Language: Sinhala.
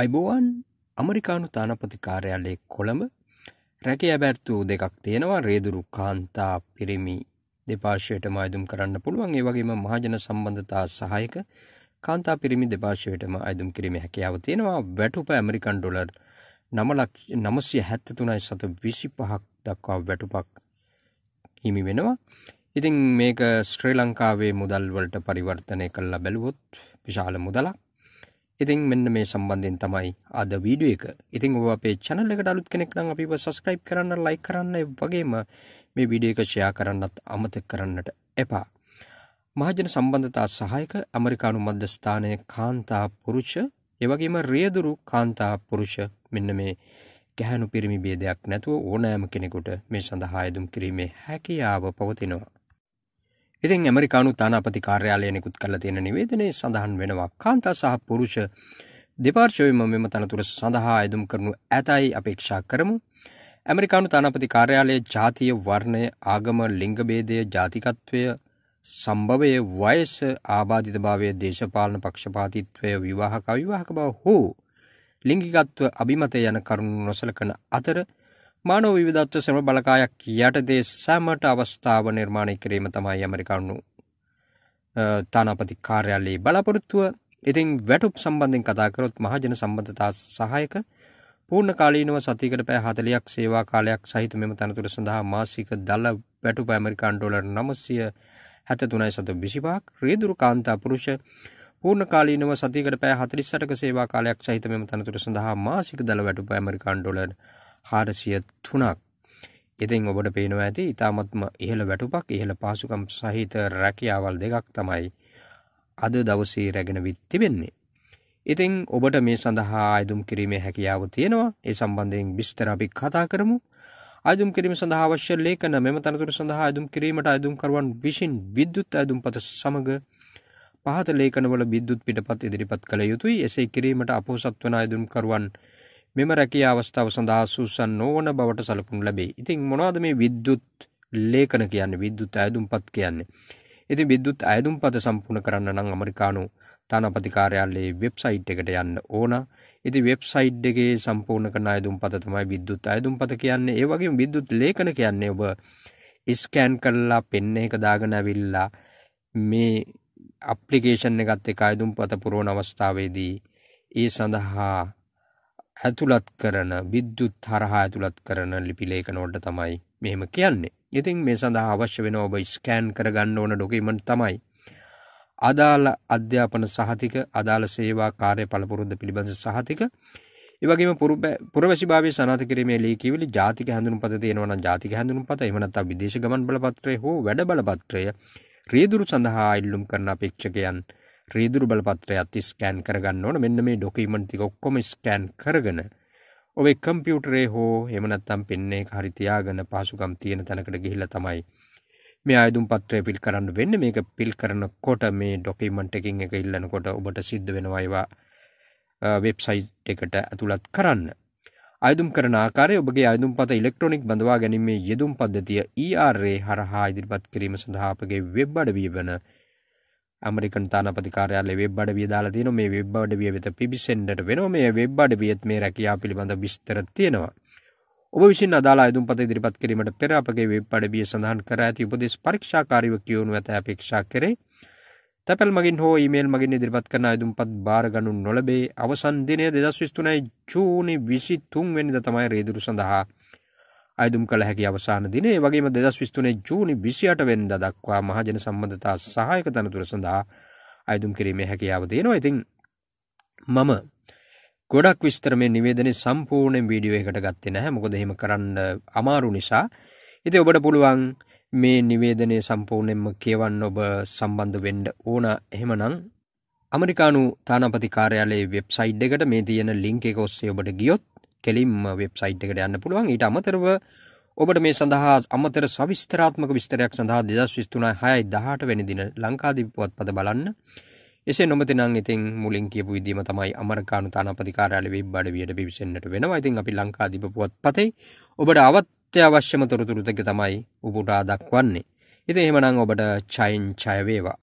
අයිබෝවන් අමරිකානු තානපති කාර්යාලය කොළඹ රැක ඇබැත්වූ දෙකක් තියෙනවා රේදුරු කාන්තා පිරිමි දෙපාර්ශයට මයදුම් කරන්න පුළුවන් ඒ වගේම මහජන සම්බන්ධතා සහයක කාන්තා පිරිමි දෙපාර්ශයටම අයදුම් කිරීම හැකියාව තියෙනවා වැටුප ඇමරිකන් ඩොලර් නමලක් නමසය හැත්තතුනයි සත විසි පහක් දක්වා වැටුපක් හිමි වෙනවා ඉතින් මේක ශ්‍රී ලංකාවේ මුදල්වලට පරිවර්තනය කල්ලා බැලුවොත් විශාල මුදලක් ඉතින් මෙන්න මේ සම්බන්ධයෙන් තමයි අද වීඩියෝ එක. ඉතින් ඔබ අපේ channel එකට අලුත් කෙනෙක් නම් අපිව subscribe කරන්න, like කරන්න, ඒ වගේම මේ වීඩියෝ එක share කරන්නත් අමතක කරන්නට එපා. මහජන සම්බන්ධතා සහායක ඇමරිකානු මධ්‍යස්ථානය කාන්තා පුරුෂ එවගේම රියදුරු කාන්තා පුරුෂ මෙන්න මේ ගැහැනු පිරිමි බේදයක් නැතුව ඕනෑම කෙනෙකුට මේ සඳහා යදුම් කිරීමේ හැකියාව පවතිනවා. ඉතින් ඇමරිකානු තානාපති කාර්යාලය නිකුත් කරලා තියෙන නිවේදනයේ සඳහන් වෙනවා කාන්තා සහ පුරුෂ දෙපාර්ශවයම මෙම තනතුර සඳහා ඇදුම් කරනු ඇතයි අපේක්ෂා කරමු. ඇමරිකානු තානාපති කාර්යාලයේ ජාතිය වර්ණය ආගම ලිංගභේදය ජාතිකත්වය සම්භවය වයස ආබාධිතභාවය දේශපාලන පක්ෂපාතිත්වය විවාහක අවිවාහක බව හෝ ලිංගිකත්ව අභිමතය යන කරුණු නොසලකන අතර මානව විවිධත්ව ශ්‍රම බලකායක් යටතේ සෑමට අවස්ථාව නිර්මාණය කිරීම තමයි ඇමරිකානු තානාපති කාර්යාලයේ බලාපොරොත්තුව ඉතින් වැටුප් සම්බන්ධයෙන් කතා කරොත් මහජන සම්බන්ධතා සහායක පූර්ණ කාලීනව සතියකට පැය 40ක් සේවා කාලයක් සහිත මෙම තනතුර සඳහා මාසික දළ වැටුප ඇමරිකානු ඩොලර් 973.25ක් රියදුරු කාන්තා පුරුෂ පූර්ණ කාලීනව සතියකට පැය 48ක සේවා කාලයක් සහිත මෙම තනතුර සඳහා මාසික දළ වැටුප ඇමරිකානු ඩොලර් 973.25 හාරසිය තුනක් ඉතින් ඔබට පේනවා ඇති ඉතාමත්ම ඉහළ වැටුපක් ඉහළ පාසුකම් සහිත රැකියාවල් දෙකක් තමයි අද දවසේ රැගෙන විත් තිබෙන්නේ ඉතිං ඔබට මේ සඳහා අයදුම් කිරීමේ හැකියාව තියෙනවා ඒ සම්බන්ධයෙන් බිස්තර අපි කතා කරමු අයදුම් කිරීම සඳහා අවශ්‍ය ලේඛන මෙම තනතුර සඳහා අයදුම් කිරීමට අයදුම්කරුවන් විසින් විද්‍යුත් අයදුම්පත සමග පහත ලේඛනවල විද්‍යුත් පිටපත් ඉදිරිපත් කළ යුතුයි එසේ කිරීමට අපෝසත් වන අයදුම්කරුවන් මෙම රැකිය අවස්ථාව සඳහා සූසන් නොවන බවට සලකුණු ලැබේ. ඉතින් මොනවද මේ විද්‍යුත් ලේඛන කියන්නේ විද්‍යුත් අයදුම්පත් කියන්නේ. ඉතින් විද්‍යුත් අයදුම්පත සම්පූර්ණ කරන්න නම් ඇමරිකානු තානාපති කාර්යාලයේ වෙබ්සයිට් එකට යන්න ඕන. ඉතින් වෙබ්සයිට් එකේ සම්පූර්ණ කරන අයදුම්පත තමයි විද්‍යුත් අයදුම්පත කියන්නේ. ඒ වගේම විද්‍යුත් ලේඛන කියන්නේ ඔබ ස්කෑන් කරලා පෙන්න එක දාගෙන ඇවිල්ලා මේ අප්ලිකේෂන් එකත් එක අයදුම්පත පුරවන අවස්ථාවේදී ඒ සඳහා ඇතුළත් කරන විද්‍යුත් හරහා ඇතුළත් කරන ලිපිලේකනොඩ්ඩ තමයි මෙහෙම කියන්නේ. ඉතින් මේ සඳහා අවශ්‍ය වෙන ඔබ ස්කෑන් කරගන්න ඕන ඩොකිමන්ට් තමයි. අදාළ අධ්‍යාපන සහතික අදාළ සේවා කාර්ය පළපුරුද්ද පිළිබඳ සහතික ඒවගේම පුරවැසිභාවය සනාත කිරීමේ ලේකිවිලි ජාතික හැඳුනුම්පත තියෙනවා නම් ජාතික හැඳුනුම්පත එහෙම නැත්නම් විදේශ ගමන් බලපත්‍රය හෝ වැඩ බලපත්‍රය රියදුරු සඳහා ඉල්ලුම් කරන අපේක්ෂකයන් රීදුරු බලපත්‍රයත් ස්කෑන් කරගන්න ඕන මෙන්න මේ ඩොකීමන්ට් ටික ඔක්කොම ස්කෑන් කරගෙන ඔබේ කම්පියුටරේ හෝ එහෙම නැත්නම් පෙන් එක හරි තියාගෙන පහසුකම් තියෙන තැනකට ගිහිල්ලා තමයි මේ ආයුධම් පත්‍රය පිල් කරන්න වෙන්නේ මේක පිල් කරනකොට මේ ඩොකීමන්ට් එකකින් එක ඉල්ලනකොට ඔබට සිද්ධ වෙනවා ඒවා වෙබ්සයිට් එකට ඇතුළත් කරන්න අයදුම් කරන ආකාරය ඔබගේ අයදුම් පත ඉලෙක්ට්‍රොනික් බඳවා ගැනීමේ යෙදුම් පද්ධතිය ERA හරහා ඉදිරිපත් කිරීම සඳහා අපගේ වෙබ් අඩවිය වන ඇමරිකන් තානපති කාරයාලේ වෙබ් අඩවිය දාලා තියෙනවා මේ වෙබ් අඩවිය වෙත පිවිසෙන්නට වෙනවා මේ වෙබ් අඩවියත් මේ රැකියාව පිළිබඳ විස්තර තියෙනවා ඔබ විසින් අදාළ අයදුම්පත ඉදිරිපත් කිරීමට පෙර අපගේ වෙබ් අඩවිය සඳහන් කර ඇති උපදෙස් පරීක්ෂාකාරීව කියවනු ඇත අපේක්ෂා කරේ තැපැල් මගින් හෝ ඊමේල් මගින් ඉදිරිපත් කරන අයදුම්පත් බාර ගනු නොලබේ අවසන් දිනය 2023 ජූනි 23 වෙනිදා තමයි රීදුරු සඳහා අයදුම් කළ හැකි අවසාන දිනේ වගේම 2023 ජූනි 28 වෙනිදා දක්වා මහජන සම්බන්ධතා සහායක තනතුර සඳහා අයදුම් කිරීමේ හැකියාව තියෙනවා. ඉතින් මම ගොඩක් විස්තර මේ නිවේදනේ සම්පූර්ණ වීඩියෝ එකකට ගත්තේ නැහැ. මොකද එහෙම කරන්න අමාරු නිසා. ඉතින් ඔබට පුළුවන් මේ නිවේදනය සම්පූර්ණයෙන්ම කියවන්න ඔබ සම්බන්ධ වෙන්න ඕන. එහෙමනම් ඇමරිකානු තානාපති කාර්යාලයේ වෙබ්සයිට් එකට මේ තියෙන ලින්ක් එක ඔස්සේ ඔබට ගියොත් කෙලින්ම වෙබ්සයිට් එකට යන්න පුළුවන් ඊට අමතරව ඔබට මේ සඳහා අමතර සවිස්තරාත්මක විස්තරයක් සඳහා දෙදස් විස්තුනයි හයයි දහට වැනි දින ලංකාදීප පුවත්පත බලන්න එසේ නොමතිනම් ඉතින් මුලින් කියපු විදිහම තමයි අමරකානු තානාපතිකාරයාල වෙබ් අඩවියට පිවිසෙන්නට වෙනවා. ඉතින් අපි ලංකාදීප පුවත්පතේ ඔබට අත්‍යවශ්‍යම තොරතුරු දෙක තමයි උබට දක්වන්නේ. ඉතින් එහෙමනම් ඔබට චයින් ඡය වේවා.